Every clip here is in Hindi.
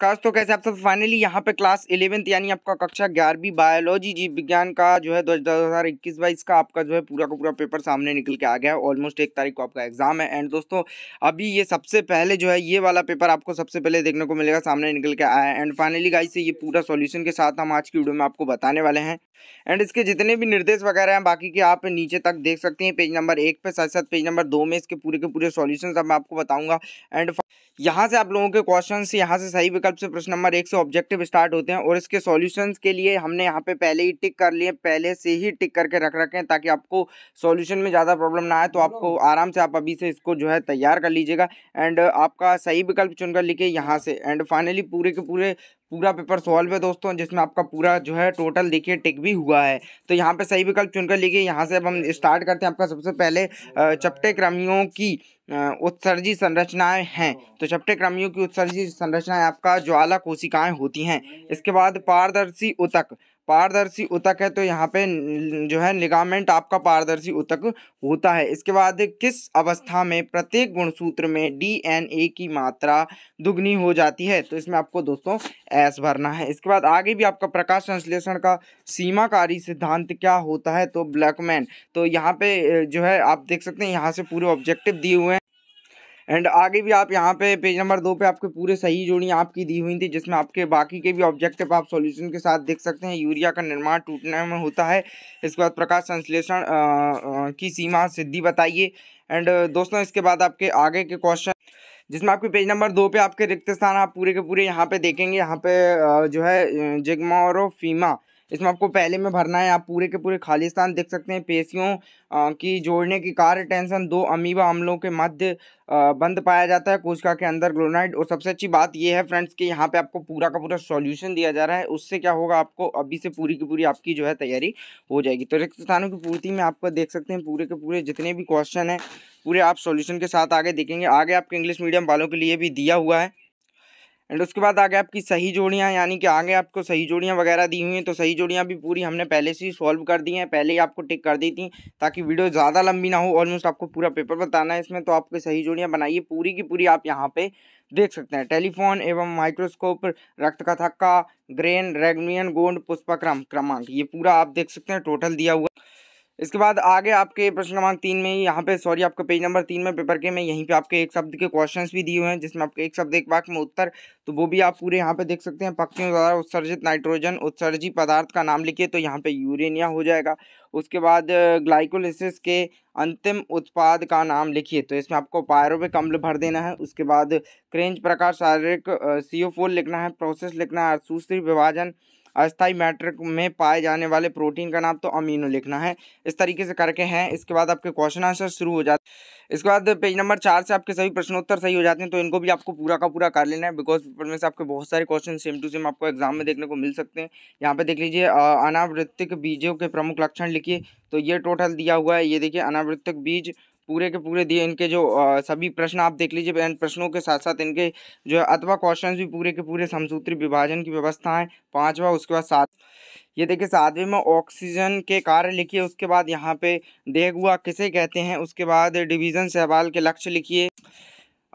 काश तो कैसे आप सब फाइनली यहाँ पे क्लास इलेवेंथ यानी आपका कक्षा ग्यारहवीं बायोलॉजी जीव विज्ञान का जो है दो हज़ार इक्कीस बाईस का आपका जो है पूरा का पूरा पेपर सामने निकल के आ गया है ऑलमोस्ट एक तारीख को आपका एग्जाम है एंड दोस्तों अभी ये सबसे पहले जो है ये वाला पेपर आपको सबसे पहले देखने को मिलेगा सामने निकल के आया है एंड फाइनली गाइस ये पूरा सोल्यूशन के साथ हम आज की वीडियो में आपको बताने वाले हैं एंड इसके जितने भी निर्देश वगैरह हैं बाकी के आप नीचे तक देख सकते हैं पेज नंबर एक पे साथ साथ पेज नंबर दो में इसके पूरे के पूरे सॉल्यूशंस अब मैं आपको बताऊंगा एंड यहाँ से आप लोगों के क्वेश्चन यहाँ से सही विकल्प से प्रश्न नंबर एक से ऑब्जेक्टिव स्टार्ट होते हैं और इसके सॉल्यूशंस के लिए हमने यहाँ पे पहले ही टिक कर लिए पहले से ही टिक करके रख रखे हैं ताकि आपको सॉल्यूशन में ज़्यादा प्रॉब्लम ना आए तो आपको आराम से आप अभी से इसको जो है तैयार कर लीजिएगा एंड आपका सही विकल्प चुनकर लिखे यहाँ से एंड फाइनली पूरे के पूरे पूरा पेपर सॉल्व है दोस्तों जिसमें आपका पूरा जो है टोटल देखिए टिक भी हुआ है तो यहाँ पे सही विकल्प चुनकर लिखिए यहाँ से अब हम स्टार्ट करते हैं आपका सबसे पहले चपटे क्रमियों की उत्सर्जी संरचनाएं हैं तो चपटे क्रमियों की उत्सर्जी संरचनाएं आपका ज्वाला कोशिकाएं होती हैं इसके बाद पारदर्शी उतक पारदर्शी उतक है तो यहाँ पे जो है लिगामेंट आपका पारदर्शी उतक होता है इसके बाद किस अवस्था में प्रत्येक गुणसूत्र में डीएनए की मात्रा दुगनी हो जाती है तो इसमें आपको दोस्तों एस भरना है इसके बाद आगे भी आपका प्रकाश संश्लेषण का सीमाकारी सिद्धांत क्या होता है तो ब्लैकमैन तो यहाँ पे जो है आप देख सकते हैं यहाँ से पूरे ऑब्जेक्टिव दिए हुए हैं एंड आगे भी आप यहाँ पे पेज नंबर दो पे आपके पूरे सही जोड़ी आपकी दी हुई थी जिसमें आपके बाकी के भी ऑब्जेक्टिव आप सॉल्यूशन के साथ देख सकते हैं यूरिया का निर्माण टूटने में होता है इसके बाद प्रकाश संश्लेषण की सीमा सिद्धि बताइए एंड दोस्तों इसके बाद आपके आगे के क्वेश्चन जिसमें आपके पेज नंबर दो पे आपके रिक्त स्थान आप पूरे के पूरे यहाँ पे देखेंगे यहाँ पे जो है जिग्मा और फीमा इसमें आपको पहले में भरना है आप पूरे के पूरे खालिस्तान देख सकते हैं पेशियों की जोड़ने की कार्य टेंशन दो अमीबा अम्लों के मध्य बंद पाया जाता है कोशिका के अंदर ग्लोनाइड और सबसे अच्छी बात यह है फ्रेंड्स कि यहाँ पे आपको पूरा का पूरा सॉल्यूशन दिया जा रहा है उससे क्या होगा आपको अभी से पूरी की पूरी आपकी जो है तैयारी हो जाएगी तो रिक्त स्थानों की पूर्ति में आपको देख सकते हैं पूरे के पूरे जितने भी क्वेश्चन हैं पूरे आप सोल्यूशन के साथ आगे देखेंगे आगे आपके इंग्लिश मीडियम वालों के लिए भी दिया हुआ है एंड उसके बाद आगे आपकी सही जोड़ियाँ यानी कि आगे आपको सही जोड़ियाँ वगैरह दी हुई हैं तो सही जोड़ियाँ भी पूरी हमने पहले से ही सॉल्व कर दी हैं पहले ही आपको टिक कर दी थी ताकि वीडियो ज़्यादा लंबी ना हो ऑलमोस्ट आपको पूरा पेपर बताना है इसमें तो आपकी सही जोड़ियाँ बनाइए पूरी की पूरी आप यहाँ पर देख सकते हैं टेलीफोन एवं माइक्रोस्कोप रक्त थक्का ग्रेन रेगमियन गोंड पुष्पक्रम क्रमांक ये पूरा आप देख सकते हैं टोटल दिया हुआ इसके बाद आगे आपके प्रश्न क्रमांक तीन में यहाँ पे सॉरी आपका पेज नंबर तीन में पेपर के में यहीं पे आपके एक शब्द के क्वेश्चंस भी दिए हुए हैं जिसमें आपके एक शब्द एक वाक्य में उत्तर तो वो भी आप पूरे यहाँ पे देख सकते हैं पक्षियों द्वारा उत्सर्जित नाइट्रोजन उत्सर्जी पदार्थ का नाम लिखिए तो यहाँ पे यूरेनिया हो जाएगा उसके बाद ग्लाइकोलिसिस के अंतिम उत्पाद का नाम लिखिए तो इसमें आपको पायरों पे कम्ल भर देना है उसके बाद क्रेंज प्रकार शारीरिक सीओफोल लिखना है प्रोसेस लिखना है सूस्त्री विभाजन अस्थाई मैटर में पाए जाने वाले प्रोटीन का नाम तो अमीनो लिखना है इस तरीके से करके हैं इसके बाद आपके क्वेश्चन आंसर शुरू हो जाते इसके बाद पेज नंबर चार से आपके सभी प्रश्नोत्तर सही हो जाते हैं तो इनको भी आपको पूरा का पूरा कर लेना है बिकॉज में से आपके बहुत सारे क्वेश्चन सेम टू सेम आपको एग्जाम में देखने को मिल सकते हैं यहाँ पे देख लीजिए अनावृत्तिक बीजों के प्रमुख लक्षण लिखिए तो ये टोटल दिया हुआ है ये देखिए अनावृत्तिक बीज पूरे के पूरे दिए इनके जो आ, सभी प्रश्न आप देख लीजिए एंड प्रश्नों के साथ साथ इनके जो अथवा क्वेश्चन भी पूरे के पूरे समसूत्री विभाजन की व्यवस्था है पाँचवा उसके बाद सात ये देखिए सातवें में ऑक्सीजन के कार्य लिखिए उसके बाद यहाँ पे देगुआ किसे कहते हैं उसके बाद डिवीज़न सहवाल के लक्ष्य लिखिए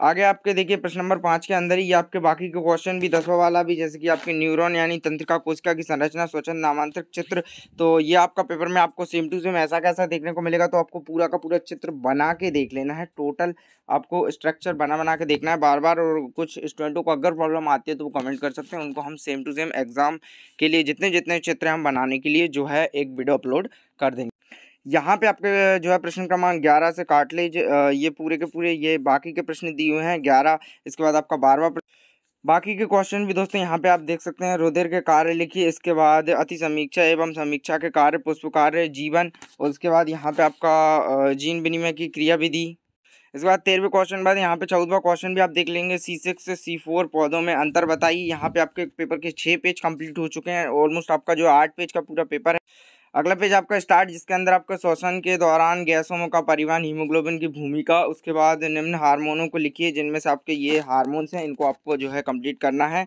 आगे आपके देखिए प्रश्न नंबर पाँच के अंदर ही आपके बाकी के क्वेश्चन भी दसवा वाला भी जैसे कि आपके न्यूरॉन यानी तंत्रिका कोशिका की संरचना स्वच्छ नामांतरिक चित्र तो ये आपका पेपर में आपको सेम टू सेम ऐसा कैसा देखने को मिलेगा तो आपको पूरा का पूरा चित्र बना के देख लेना है टोटल आपको स्ट्रक्चर बना बना के देखना है बार बार और कुछ स्टूडेंटों को अगर प्रॉब्लम आती है तो वो कमेंट कर सकते हैं उनको हम सेम टू सेम एग्ज़ाम के लिए जितने जितने चित्र हम बनाने के लिए जो है एक वीडियो अपलोड कर देंगे यहाँ पे आपके जो है प्रश्न क्रमांक ग्यारह से काट लीजिए ये पूरे के पूरे ये बाकी के प्रश्न दिए हुए हैं ग्यारह इसके बाद आपका बारहवा बाकी के क्वेश्चन भी दोस्तों यहाँ पे आप देख सकते हैं रुधिर के कार्य लिखिए इसके बाद अति समीक्षा एवं समीक्षा के कार्य पुष्प कार्य जीवन और उसके बाद यहाँ पे आपका जीन विनिमय की क्रिया विधि इसके बाद तेरहवें क्वेश्चन बाद यहाँ पे चौदहवा क्वेश्चन भी आप देख लेंगे सी सिक्स से सी फोर पौधों में अंतर बताइए यहाँ पे आपके पेपर के छः पेज कंप्लीट हो चुके हैं ऑलमोस्ट आपका जो आठ पेज का पूरा पेपर है अगला पेज आपका स्टार्ट जिसके अंदर आपका श्वसन के दौरान गैसों का परिवहन हीमोग्लोबिन की भूमिका उसके बाद निम्न हार्मोनों को लिखिए जिनमें से आपके ये हार्मोन्स हैं इनको आपको जो है कंप्लीट करना है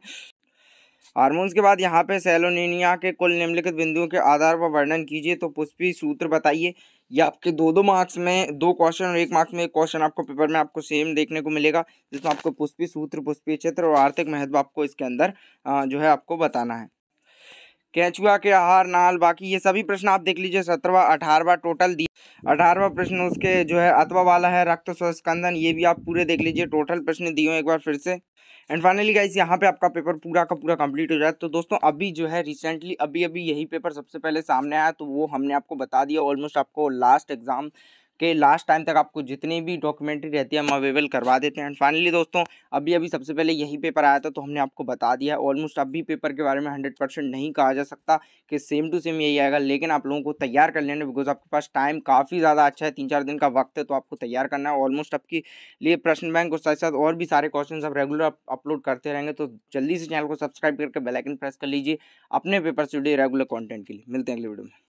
हार्मोन्स के बाद यहाँ पे सेलोनिनिया के कुल निम्नलिखित बिंदुओं के आधार पर वर्णन कीजिए तो पुष्पी सूत्र बताइए ये आपके दो दो मार्क्स में दो क्वेश्चन और एक मार्क्स में एक क्वेश्चन आपको पेपर में आपको सेम देखने को मिलेगा जिसमें आपको पुष्पी सूत्र पुष्पी क्षेत्र और आर्थिक महत्व आपको इसके अंदर जो है आपको बताना है कैचुआ के आहार नाल बाकी ये सभी प्रश्न आप देख लीजिए सत्रहवा अठारहवा टोटल दी अठारहवा प्रश्न उसके जो है अथवा वाला है रक्त स्वस्कंदन ये भी आप पूरे देख लीजिए टोटल प्रश्न दिए एक बार फिर से एंड फाइनली गाइस यहाँ पे आपका पेपर पूरा का पूरा कंप्लीट हो जाए तो दोस्तों अभी जो है रिसेंटली अभी अभी यही पेपर सबसे पहले सामने आया तो वो हमने आपको बता दिया ऑलमोस्ट आपको लास्ट एग्जाम के लास्ट टाइम तक आपको जितनी भी डॉक्यूमेंट्री रहती है हम अवेलेबल करवा देते हैं एंड फाइनली दोस्तों अभी अभी सबसे पहले यही पेपर आया था तो हमने आपको बता दिया ऑलमोस्ट अभी पेपर के बारे में हंड्रेड परसेंट नहीं कहा जा सकता कि सेम टू सेम यही आएगा लेकिन आप लोगों को तैयार कर लेना बिकॉज आपके पास टाइम काफ़ी ज़्यादा अच्छा है तीन चार दिन का वक्त है तो आपको तैयार करना है ऑलमोस्ट आपके लिए प्रश्न बैंक और साथ साथ और भी सारे क्वेश्चन आप रेगुलर अपलोड करते रहेंगे तो जल्दी से चैनल को सब्सक्राइब करके बेलाइकन प्रेस कर लीजिए अपने पेपर से जुड़े रेगुलर कॉन्टेंट के लिए मिलते हैं अगले वीडियो में